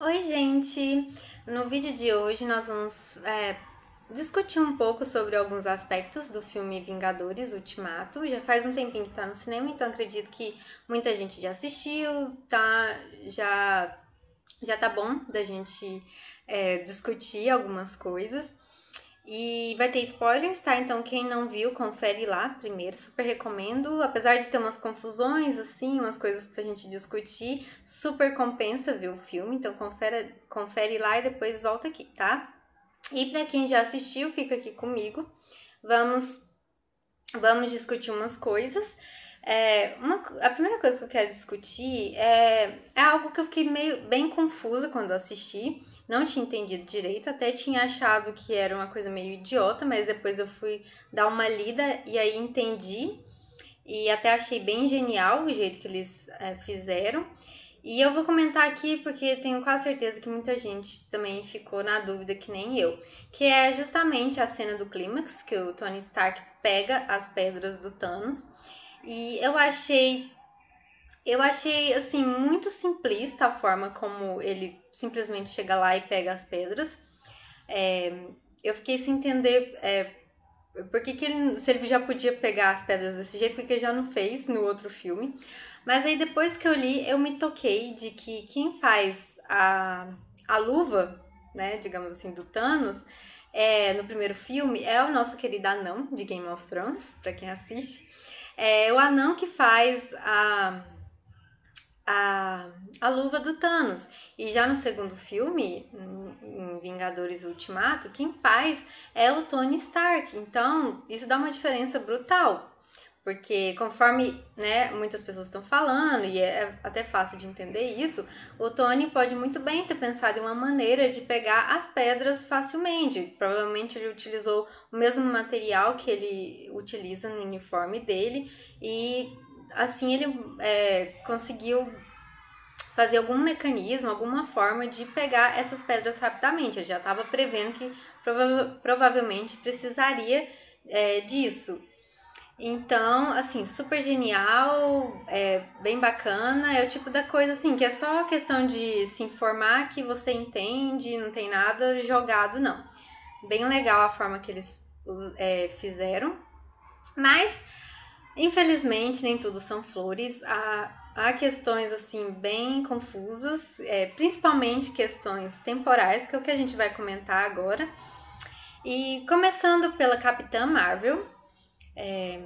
Oi, gente! No vídeo de hoje nós vamos é, discutir um pouco sobre alguns aspectos do filme Vingadores Ultimato. Já faz um tempinho que tá no cinema, então acredito que muita gente já assistiu, tá? Já, já tá bom da gente é, discutir algumas coisas. E vai ter spoilers, tá? Então quem não viu, confere lá primeiro, super recomendo. Apesar de ter umas confusões, assim, umas coisas pra gente discutir, super compensa ver o filme. Então confere, confere lá e depois volta aqui, tá? E para quem já assistiu, fica aqui comigo. Vamos, vamos discutir umas coisas. É, uma, a primeira coisa que eu quero discutir é, é algo que eu fiquei meio bem confusa quando assisti, não tinha entendido direito, até tinha achado que era uma coisa meio idiota, mas depois eu fui dar uma lida e aí entendi e até achei bem genial o jeito que eles é, fizeram. E eu vou comentar aqui porque tenho quase certeza que muita gente também ficou na dúvida, que nem eu, que é justamente a cena do clímax que o Tony Stark pega as pedras do Thanos e eu achei eu achei assim muito simplista a forma como ele simplesmente chega lá e pega as pedras. É, eu fiquei sem entender é, por que, que ele, se ele já podia pegar as pedras desse jeito, porque ele já não fez no outro filme. Mas aí depois que eu li, eu me toquei de que quem faz a, a luva, né, digamos assim, do Thanos, é, no primeiro filme, é o nosso querido anão de Game of Thrones, para quem assiste. É o anão que faz a, a, a luva do Thanos. E já no segundo filme, em Vingadores Ultimato, quem faz é o Tony Stark. Então, isso dá uma diferença brutal porque conforme né, muitas pessoas estão falando, e é, é até fácil de entender isso, o Tony pode muito bem ter pensado em uma maneira de pegar as pedras facilmente. Provavelmente ele utilizou o mesmo material que ele utiliza no uniforme dele, e assim ele é, conseguiu fazer algum mecanismo, alguma forma de pegar essas pedras rapidamente. Ele já estava prevendo que prova provavelmente precisaria é, disso. Então, assim, super genial, é bem bacana. É o tipo da coisa assim que é só questão de se informar que você entende, não tem nada jogado, não. Bem legal a forma que eles é, fizeram. Mas, infelizmente, nem tudo são flores. Há, há questões assim bem confusas, é, principalmente questões temporais, que é o que a gente vai comentar agora. E começando pela Capitã Marvel é,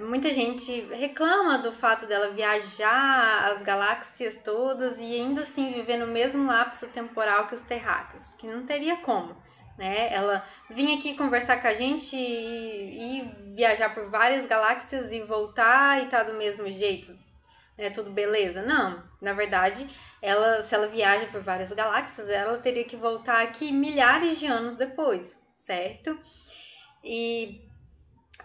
muita gente reclama do fato dela viajar as galáxias todas e ainda assim viver no mesmo lapso temporal que os terráqueos, que não teria como. Né? Ela vinha aqui conversar com a gente e, e viajar por várias galáxias e voltar e tá do mesmo jeito, né? Tudo beleza? Não, na verdade, ela se ela viaja por várias galáxias, ela teria que voltar aqui milhares de anos depois, certo? E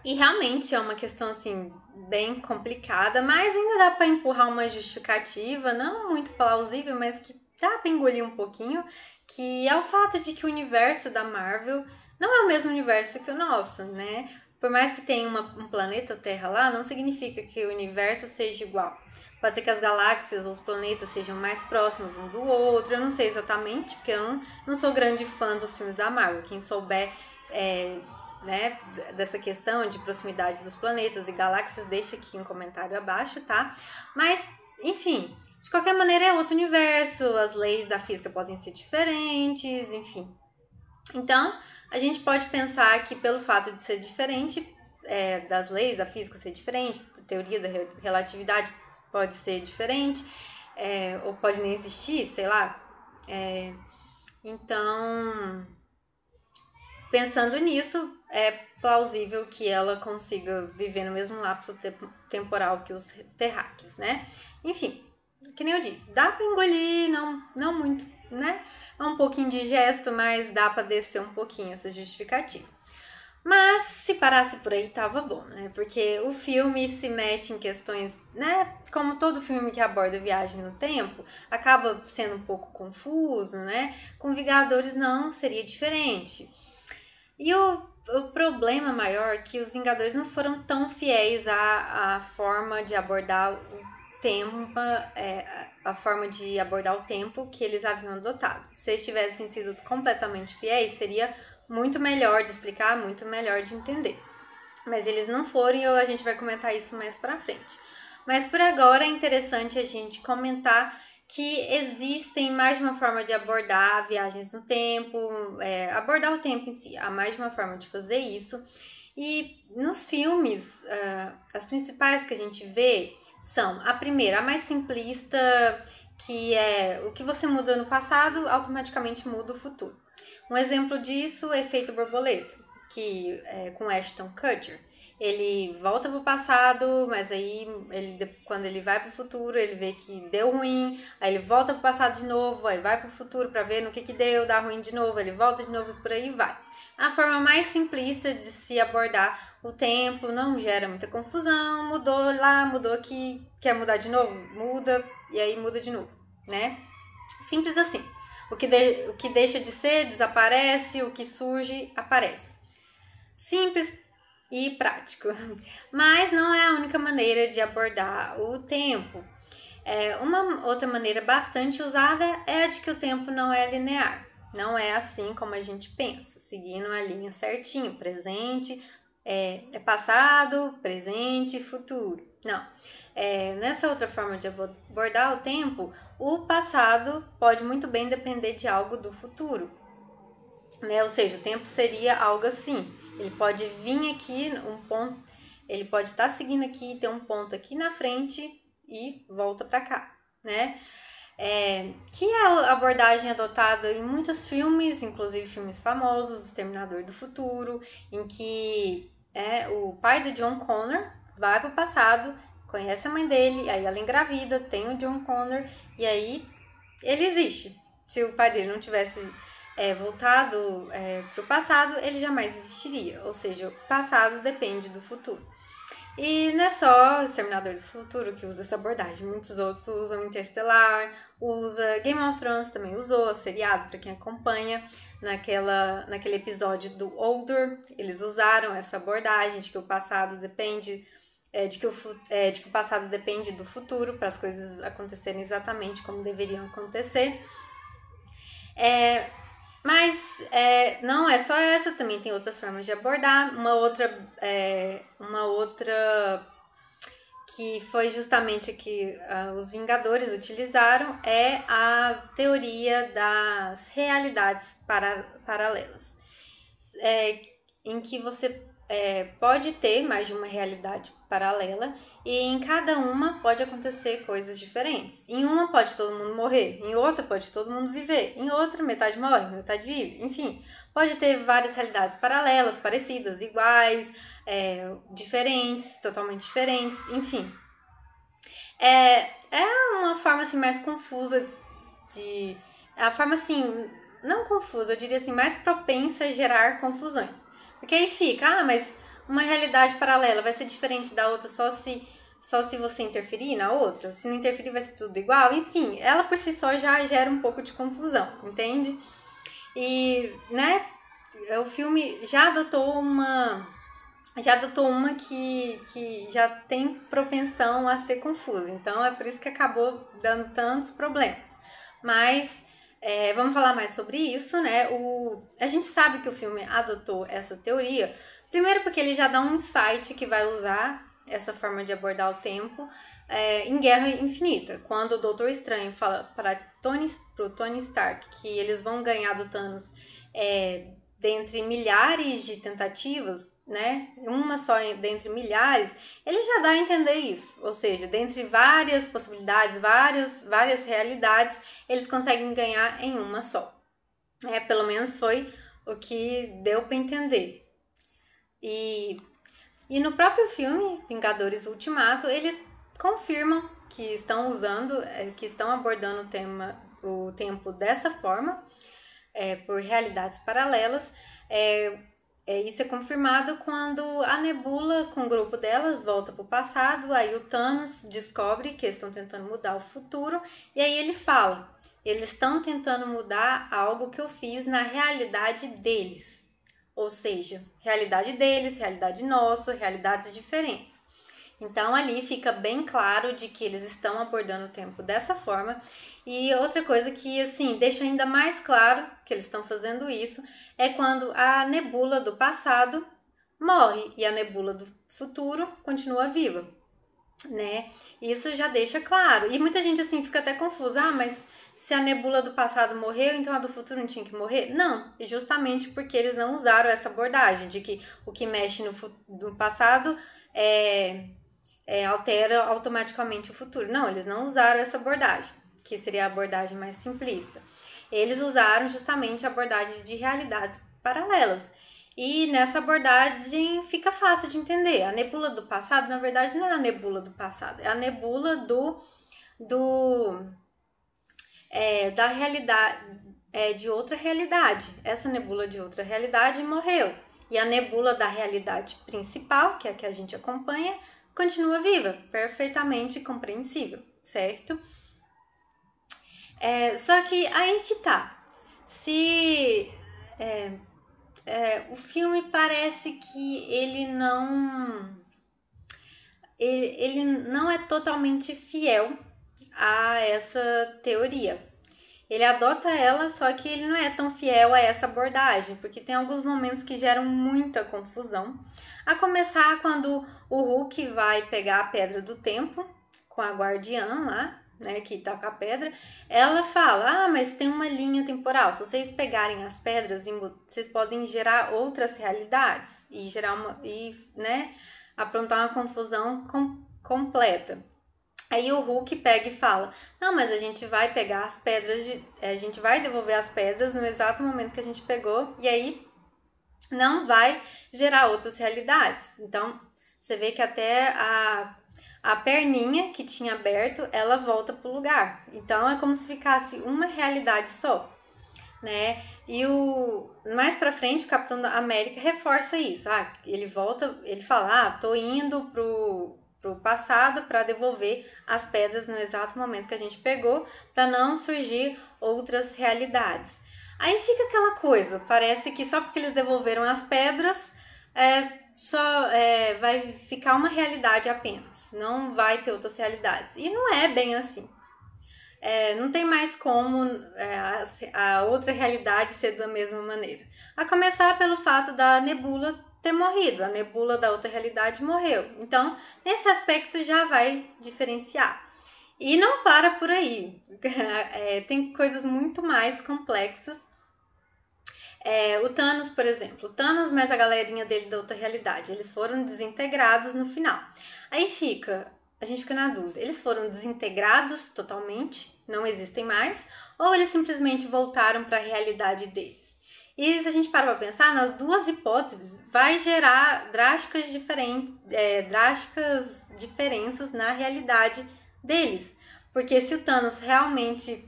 e realmente é uma questão assim bem complicada, mas ainda dá para empurrar uma justificativa, não muito plausível, mas que dá para engolir um pouquinho, que é o fato de que o universo da Marvel não é o mesmo universo que o nosso, né? Por mais que tenha uma, um planeta Terra lá, não significa que o universo seja igual. Pode ser que as galáxias ou os planetas sejam mais próximos um do outro, eu não sei exatamente, porque eu não, não sou grande fã dos filmes da Marvel. Quem souber é, né, dessa questão de proximidade dos planetas e galáxias, deixa aqui um comentário abaixo, tá? Mas, enfim, de qualquer maneira é outro universo, as leis da física podem ser diferentes, enfim. Então, a gente pode pensar que pelo fato de ser diferente, é, das leis da física ser diferente, a teoria da relatividade pode ser diferente, é, ou pode nem existir, sei lá. É, então, pensando nisso, é plausível que ela consiga viver no mesmo lapso te temporal que os terráqueos, né? Enfim, que nem eu disse, dá para engolir, não, não muito, né? É um pouco indigesto, mas dá para descer um pouquinho essa justificativa. Mas se parasse por aí tava bom, né? Porque o filme se mete em questões, né? Como todo filme que aborda viagem no tempo, acaba sendo um pouco confuso, né? Com Vingadores não seria diferente. E o, o problema maior é que os Vingadores não foram tão fiéis à, à forma de abordar o tema, é, a forma de abordar o tempo que eles haviam adotado. Se eles tivessem sido completamente fiéis, seria muito melhor de explicar, muito melhor de entender. Mas eles não foram e a gente vai comentar isso mais pra frente. Mas por agora é interessante a gente comentar que existem mais de uma forma de abordar viagens no tempo, é, abordar o tempo em si, há mais de uma forma de fazer isso. E nos filmes, uh, as principais que a gente vê são a primeira, a mais simplista, que é o que você muda no passado automaticamente muda o futuro. Um exemplo disso é Efeito Borboleta, que é com Ashton Kutcher ele volta pro passado, mas aí ele, quando ele vai pro futuro, ele vê que deu ruim, aí ele volta pro passado de novo, aí vai pro futuro para ver no que que deu, dá ruim de novo, ele volta de novo e por aí vai. A forma mais simplista de se abordar o tempo, não gera muita confusão, mudou lá, mudou aqui, quer mudar de novo, muda e aí muda de novo, né? Simples assim. O que, de, o que deixa de ser desaparece, o que surge aparece. Simples e prático. Mas não é a única maneira de abordar o tempo. É, uma outra maneira bastante usada é a de que o tempo não é linear. Não é assim como a gente pensa, seguindo a linha certinho, presente, é, é passado, presente, futuro. Não. É, nessa outra forma de abordar o tempo, o passado pode muito bem depender de algo do futuro. Né? Ou seja, o tempo seria algo assim. Ele pode vir aqui um ponto, ele pode estar tá seguindo aqui, ter um ponto aqui na frente e volta para cá, né? É, que é a abordagem adotada em muitos filmes, inclusive filmes famosos, Exterminador do Futuro, em que é, o pai do John Connor vai para o passado, conhece a mãe dele, aí ela engravida, tem o John Connor, e aí ele existe. Se o pai dele não tivesse é, voltado é, para o passado, ele jamais existiria. Ou seja, o passado depende do futuro. E não é só o Exterminador do Futuro que usa essa abordagem, muitos outros usam Interstellar, usa Game of Thrones também usou, é seriado para quem acompanha, naquela, naquele episódio do Older, eles usaram essa abordagem de que o passado depende é, de, que o, é, de que o passado depende do futuro para as coisas acontecerem exatamente como deveriam acontecer. É, mas é, não é só essa, também tem outras formas de abordar. Uma outra, é, uma outra que foi justamente que uh, os Vingadores utilizaram é a teoria das realidades para, paralelas, é, em que você é, pode ter mais de uma realidade paralela e em cada uma pode acontecer coisas diferentes. Em uma pode todo mundo morrer, em outra pode todo mundo viver, em outra metade morre, metade vive, enfim, pode ter várias realidades paralelas, parecidas, iguais, é, diferentes, totalmente diferentes, enfim. É, é uma forma assim mais confusa de. É a forma assim, não confusa, eu diria assim, mais propensa a gerar confusões. Porque aí fica, ah, mas uma realidade paralela vai ser diferente da outra só se só se você interferir na outra, se não interferir vai ser tudo igual. Enfim, ela por si só já gera um pouco de confusão, entende? E, né, o filme já adotou uma já adotou uma que, que já tem propensão a ser confusa. Então é por isso que acabou dando tantos problemas. Mas é, vamos falar mais sobre isso, né? O, a gente sabe que o filme adotou essa teoria, primeiro porque ele já dá um insight que vai usar essa forma de abordar o tempo é, em Guerra Infinita, quando o Doutor Estranho fala para Tony, Tony Stark que eles vão ganhar do Thanos é, dentre milhares de tentativas, né? Uma só dentre milhares, ele já dá a entender isso. Ou seja, dentre várias possibilidades, várias, várias realidades, eles conseguem ganhar em uma só. É, pelo menos foi o que deu para entender. E, e no próprio filme, Vingadores Ultimato, eles confirmam que estão usando, é, que estão abordando o tema, o tempo dessa forma, é, por realidades paralelas. É, é, isso é confirmado quando a Nebula, com o grupo delas, volta para o passado. Aí o Thanos descobre que estão tentando mudar o futuro. E aí ele fala: eles estão tentando mudar algo que eu fiz na realidade deles. Ou seja, realidade deles, realidade nossa, realidades diferentes. Então ali fica bem claro de que eles estão abordando o tempo dessa forma. E outra coisa que assim deixa ainda mais claro que eles estão fazendo isso é quando a nebula do passado morre e a nebula do futuro continua viva, né? Isso já deixa claro. E muita gente assim fica até confusa, ah, mas se a nebula do passado morreu, então a do futuro não tinha que morrer? Não, justamente porque eles não usaram essa abordagem de que o que mexe no, no passado é é, altera automaticamente o futuro. Não, eles não usaram essa abordagem, que seria a abordagem mais simplista. Eles usaram justamente a abordagem de realidades paralelas. E nessa abordagem fica fácil de entender. A nebula do passado, na verdade, não é a nebula do passado, é a nebula do. do é, da realidade. É, de outra realidade. Essa nebula de outra realidade morreu. E a nebula da realidade principal, que é a que a gente acompanha, continua viva, perfeitamente compreensível, certo? É, só que aí que tá. Se é, é, o filme parece que ele não ele, ele não é totalmente fiel a essa teoria. Ele adota ela, só que ele não é tão fiel a essa abordagem, porque tem alguns momentos que geram muita confusão. A começar quando o Hulk vai pegar a pedra do tempo com a guardiã lá, né, que tá com a pedra, ela fala: Ah, mas tem uma linha temporal. Se vocês pegarem as pedras, vocês podem gerar outras realidades e gerar uma. e, né, aprontar uma confusão com, completa. Aí o Hulk pega e fala: Não, mas a gente vai pegar as pedras, de, eh, a gente vai devolver as pedras no exato momento que a gente pegou, e aí não vai gerar outras realidades. Então você vê que até a, a perninha que tinha aberto ela volta pro lugar. Então é como se ficasse uma realidade só. Né? E o mais para frente o Capitão América reforça isso. Ah, ele volta, ele fala: "Ah, tô indo pro para o passado para devolver as pedras no exato momento que a gente pegou, para não surgir outras realidades. Aí fica aquela coisa, parece que só porque eles devolveram as pedras, é, só é, vai ficar uma realidade apenas, não vai ter outras realidades. E não é bem assim. É, não tem mais como é, a, a outra realidade ser da mesma maneira. A começar pelo fato da nebula ter morrido, a nebula da outra realidade morreu. Então, nesse aspecto já vai diferenciar. E não para por aí, é, tem coisas muito mais complexas. É, o Thanos, por exemplo, o Thanos mais a galerinha dele da outra realidade, eles foram desintegrados no final. Aí fica, a gente fica na dúvida, eles foram desintegrados totalmente, não existem mais, ou eles simplesmente voltaram para a realidade deles? E se a gente para para pensar, nas duas hipóteses, vai gerar drásticas, diferentes, é, drásticas diferenças na realidade deles. Porque se o Thanos realmente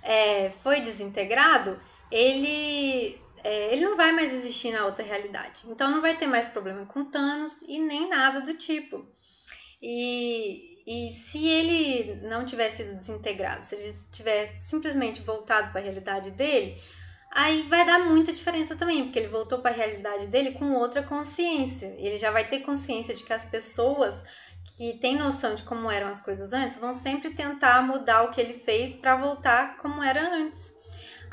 é, foi desintegrado, ele, é, ele não vai mais existir na outra realidade. Então não vai ter mais problema com Thanos e nem nada do tipo. E, e se ele não tivesse sido desintegrado, se ele tiver simplesmente voltado para a realidade dele, Aí vai dar muita diferença também, porque ele voltou para a realidade dele com outra consciência. Ele já vai ter consciência de que as pessoas que têm noção de como eram as coisas antes vão sempre tentar mudar o que ele fez para voltar como era antes.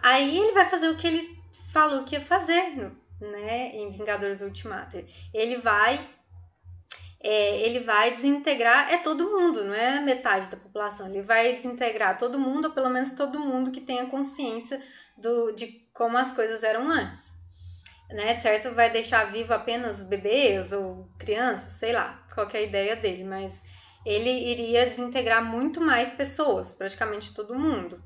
Aí ele vai fazer o que ele falou que ia fazer, né, em Vingadores Ultimato. Ele vai é, ele vai desintegrar é todo mundo, não é metade da população. Ele vai desintegrar todo mundo, ou pelo menos todo mundo que tenha consciência do, de como as coisas eram antes. Né, certo? Vai deixar vivo apenas bebês ou crianças, sei lá, qual é a ideia dele, mas ele iria desintegrar muito mais pessoas, praticamente todo mundo.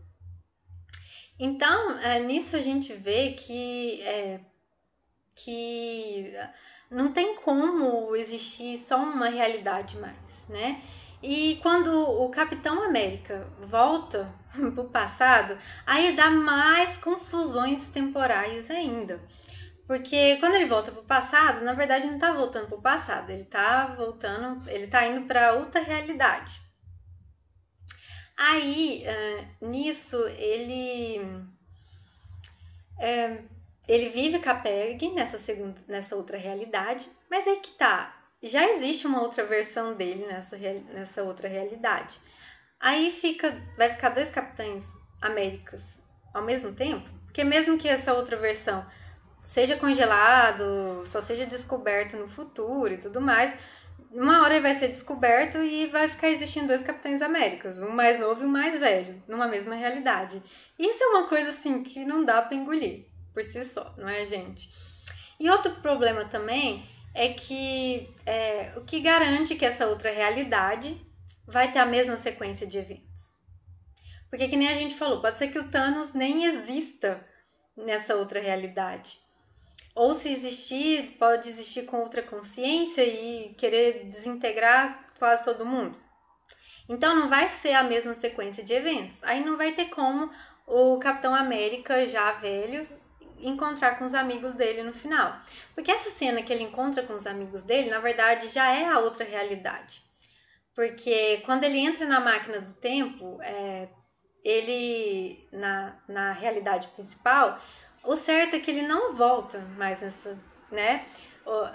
Então, é, nisso a gente vê que, é, que não tem como existir só uma realidade mais, né? E quando o Capitão América volta pro passado, aí dá mais confusões temporais ainda. Porque quando ele volta pro passado, na verdade não tá voltando pro passado, ele tá voltando, ele tá indo para outra realidade. Aí, uh, nisso, ele uh, ele vive com a Peg nessa segunda, nessa outra realidade, mas aí que tá, já existe uma outra versão dele nessa, nessa outra realidade. Aí fica, vai ficar dois capitães Américas ao mesmo tempo, porque mesmo que essa outra versão seja congelado, só seja descoberto no futuro e tudo mais, uma hora ele vai ser descoberto e vai ficar existindo dois Capitães Américas, um mais novo e um mais velho, numa mesma realidade. Isso é uma coisa assim que não dá para engolir por si só, não é, gente? E outro problema também é que é, o que garante que essa outra realidade vai ter a mesma sequência de eventos. Porque que nem a gente falou, pode ser que o Thanos nem exista nessa outra realidade. Ou se existir, pode existir com outra consciência e querer desintegrar quase todo mundo. Então não vai ser a mesma sequência de eventos. Aí não vai ter como o Capitão América já velho encontrar com os amigos dele no final. Porque essa cena que ele encontra com os amigos dele, na verdade, já é a outra realidade. Porque quando ele entra na máquina do tempo, é, ele, na, na realidade principal, o certo é que ele não volta mais nessa, né?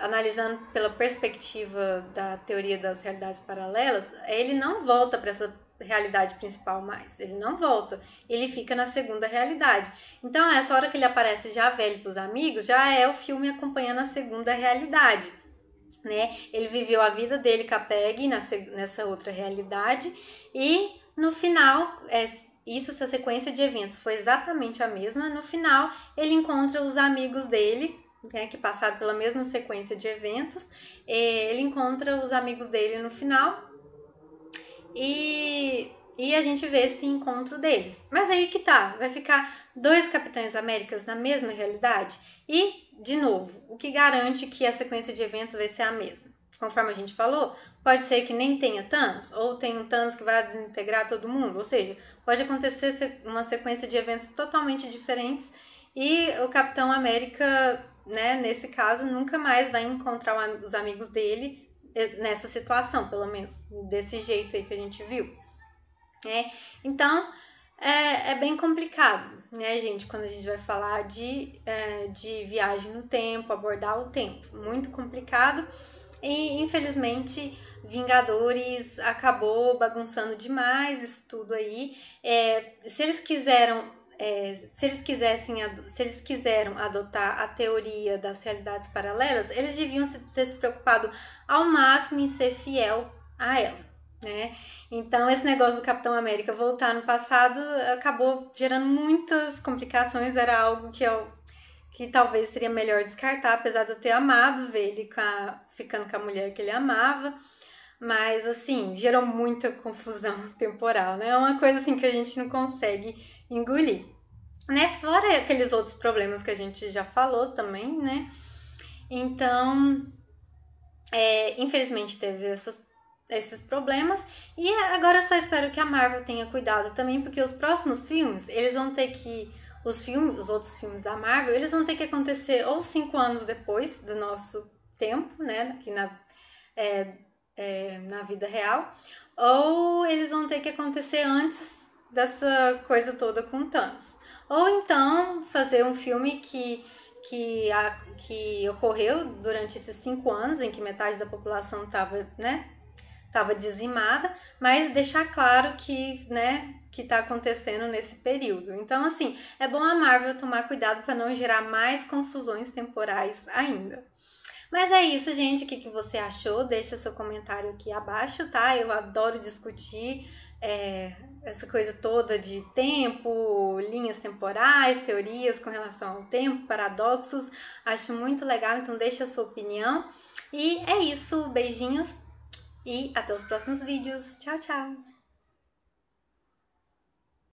Analisando pela perspectiva da teoria das realidades paralelas, ele não volta para essa realidade principal mais. Ele não volta. Ele fica na segunda realidade. Então, essa hora que ele aparece já velho para os amigos, já é o filme acompanhando a segunda realidade. Né? Ele viveu a vida dele com a Peg nessa outra realidade e no final, é, isso, essa sequência de eventos foi exatamente a mesma. No final, ele encontra os amigos dele, né, que passaram pela mesma sequência de eventos. É, ele encontra os amigos dele no final e, e a gente vê esse encontro deles. Mas aí que tá, vai ficar dois Capitães Américas na mesma realidade? E, de novo, o que garante que a sequência de eventos vai ser a mesma? Conforme a gente falou, pode ser que nem tenha Thanos, ou tenha um Thanos que vai desintegrar todo mundo. Ou seja, pode acontecer uma sequência de eventos totalmente diferentes e o Capitão América, né, nesse caso, nunca mais vai encontrar os amigos dele é, nessa situação, pelo menos desse jeito aí que a gente viu. É, então é, é bem complicado, né, gente, quando a gente vai falar de, é, de viagem no tempo, abordar o tempo, muito complicado. E infelizmente Vingadores acabou bagunçando demais isso tudo aí. É, se eles quiseram é, se eles quisessem, se eles quiseram adotar a teoria das realidades paralelas, eles deviam ter se preocupado ao máximo em ser fiel a ela, né? Então esse negócio do Capitão América voltar no passado acabou gerando muitas complicações. Era algo que eu que talvez seria melhor descartar, apesar de eu ter amado ver ele com a, ficando com a mulher que ele amava. Mas assim, gerou muita confusão temporal, né? É uma coisa assim que a gente não consegue engolir. Né? Fora aqueles outros problemas que a gente já falou também, né? Então, é, infelizmente teve essas, esses problemas. E agora só espero que a Marvel tenha cuidado também, porque os próximos filmes, eles vão ter que. Os, filmes, os outros filmes da Marvel, eles vão ter que acontecer ou cinco anos depois do nosso tempo, né? Aqui na, é, é, na vida real, ou eles vão ter que acontecer antes dessa coisa toda com Thanos. Ou então fazer um filme que, que, a, que ocorreu durante esses cinco anos em que metade da população estava né, tava dizimada, mas deixar claro que né, que está acontecendo nesse período. Então, assim, é bom a Marvel tomar cuidado para não gerar mais confusões temporais ainda. Mas é isso, gente. O que, que você achou? Deixa seu comentário aqui abaixo, tá? Eu adoro discutir é, essa coisa toda de tempo, linhas temporais, teorias com relação ao tempo, paradoxos. Acho muito legal, então deixa a sua opinião. E é isso, beijinhos e até os próximos vídeos. Tchau, tchau!